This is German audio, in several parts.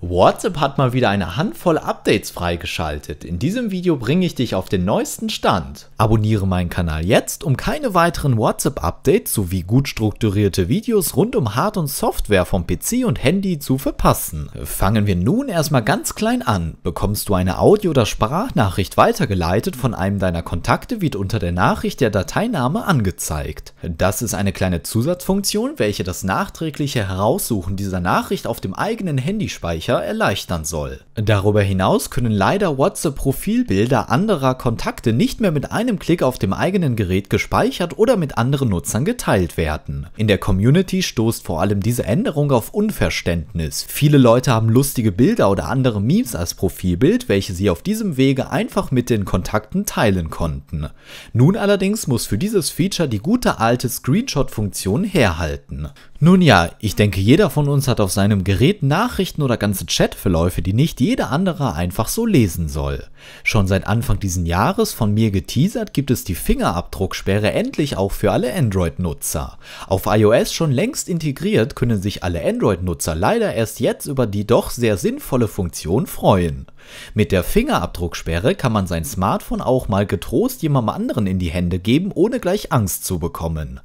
WhatsApp hat mal wieder eine Handvoll Updates freigeschaltet. In diesem Video bringe ich dich auf den neuesten Stand. Abonniere meinen Kanal jetzt, um keine weiteren WhatsApp-Updates sowie gut strukturierte Videos rund um Hard- und Software vom PC und Handy zu verpassen. Fangen wir nun erstmal ganz klein an. Bekommst du eine Audio- oder Sprachnachricht weitergeleitet von einem deiner Kontakte, wird unter der Nachricht der Dateiname angezeigt. Das ist eine kleine Zusatzfunktion, welche das nachträgliche Heraussuchen dieser Nachricht auf dem eigenen Handy speichert Speicher erleichtern soll. Darüber hinaus können leider WhatsApp Profilbilder anderer Kontakte nicht mehr mit einem Klick auf dem eigenen Gerät gespeichert oder mit anderen Nutzern geteilt werden. In der Community stoßt vor allem diese Änderung auf Unverständnis. Viele Leute haben lustige Bilder oder andere Memes als Profilbild, welche sie auf diesem Wege einfach mit den Kontakten teilen konnten. Nun allerdings muss für dieses Feature die gute alte Screenshot-Funktion herhalten. Nun ja, ich denke, jeder von uns hat auf seinem Gerät Nachrichten oder ganze Chatverläufe, die nicht jeder andere einfach so lesen soll. Schon seit Anfang diesen Jahres von mir geteasert gibt es die Fingerabdrucksperre endlich auch für alle Android-Nutzer. Auf iOS schon längst integriert können sich alle Android-Nutzer leider erst jetzt über die doch sehr sinnvolle Funktion freuen. Mit der Fingerabdrucksperre kann man sein Smartphone auch mal getrost jemandem anderen in die Hände geben, ohne gleich Angst zu bekommen.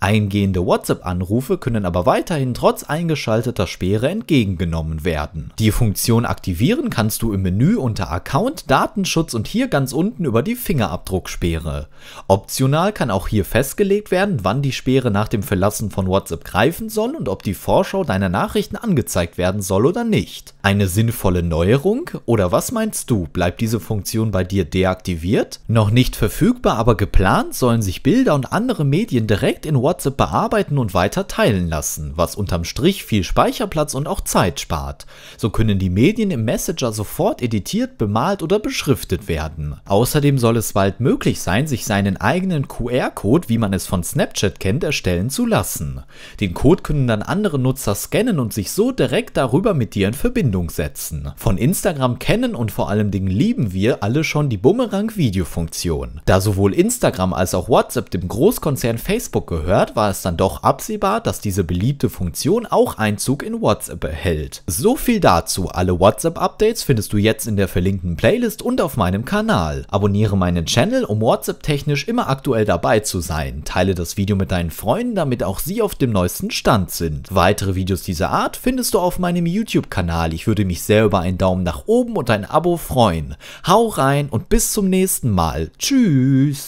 Eingehende WhatsApp-Anrufe können können aber weiterhin trotz eingeschalteter Sperre entgegengenommen werden. Die Funktion aktivieren kannst du im Menü unter Account, Datenschutz und hier ganz unten über die Fingerabdrucksperre. Optional kann auch hier festgelegt werden, wann die Sperre nach dem Verlassen von WhatsApp greifen soll und ob die Vorschau deiner Nachrichten angezeigt werden soll oder nicht. Eine sinnvolle Neuerung? Oder was meinst du? Bleibt diese Funktion bei dir deaktiviert? Noch nicht verfügbar, aber geplant sollen sich Bilder und andere Medien direkt in WhatsApp bearbeiten und weiter teilen entwickeln lassen, was unterm Strich viel Speicherplatz und auch Zeit spart. So können die Medien im Messenger sofort editiert, bemalt oder beschriftet werden. Außerdem soll es bald möglich sein, sich seinen eigenen QR-Code, wie man es von Snapchat kennt, erstellen zu lassen. Den Code können dann andere Nutzer scannen und sich so direkt darüber mit dir in Verbindung setzen. Von Instagram kennen und vor allem Dingen lieben wir alle schon die bumerang videofunktion Da sowohl Instagram als auch WhatsApp dem Großkonzern Facebook gehört, war es dann doch absehbar, dass diese diese beliebte Funktion auch Einzug in WhatsApp erhält. So viel dazu. Alle WhatsApp-Updates findest du jetzt in der verlinkten Playlist und auf meinem Kanal. Abonniere meinen Channel, um WhatsApp-technisch immer aktuell dabei zu sein. Teile das Video mit deinen Freunden, damit auch sie auf dem neuesten Stand sind. Weitere Videos dieser Art findest du auf meinem YouTube-Kanal. Ich würde mich sehr über einen Daumen nach oben und ein Abo freuen. Hau rein und bis zum nächsten Mal. Tschüss!